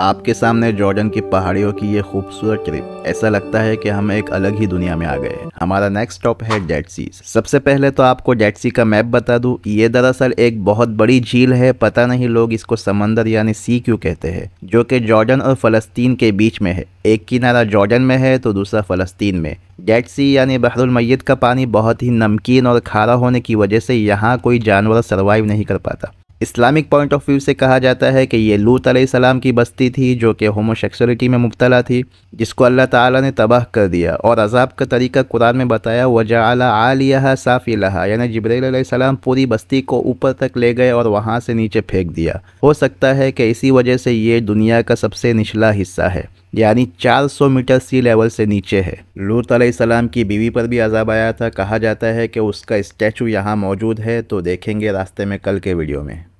आपके सामने जॉर्डन की पहाड़ियों की ये खूबसूरत ट्रिप ऐसा लगता है कि हम एक अलग ही दुनिया में आ गए हैं हमारा नेक्स्ट स्टॉप है डेड सी सबसे पहले तो आपको डेड सी का मैप बता दूं ये दरअसल एक बहुत बड़ी झील है पता नहीं लोग इसको समंदर यानी सी क्यों कहते हैं जो कि जॉर्डन और फलस्तीन के बीच में है एक किनारा जॉर्डन में है तो दूसरा फलस्तीन में डेड सी यानी बहरुलमैत का पानी बहुत ही नमकीन और खारा होने की वजह से यहाँ कोई जानवर सर्वाइव नहीं कर पाता इस्लामिक पॉइंट ऑफ व्यू से कहा जाता है कि ये लूत सलाम की बस्ती थी जो कि होमोसेक्सुअलिटी में मुबतला थी जिसको अल्लाह ताला ने तबाह कर दिया और अजाब का तरीका कुरान में बताया वजा आलिया साफ़ी लहा यानी जबरील पूरी बस्ती को ऊपर तक ले गए और वहाँ से नीचे फेंक दिया हो सकता है कि इसी वजह से ये दुनिया का सबसे निचला हिस्सा है यानी 400 मीटर सी लेवल से नीचे है लूत सलाम की बीवी पर भी अजाब आया था कहा जाता है कि उसका स्टैचू यहाँ मौजूद है तो देखेंगे रास्ते में कल के वीडियो में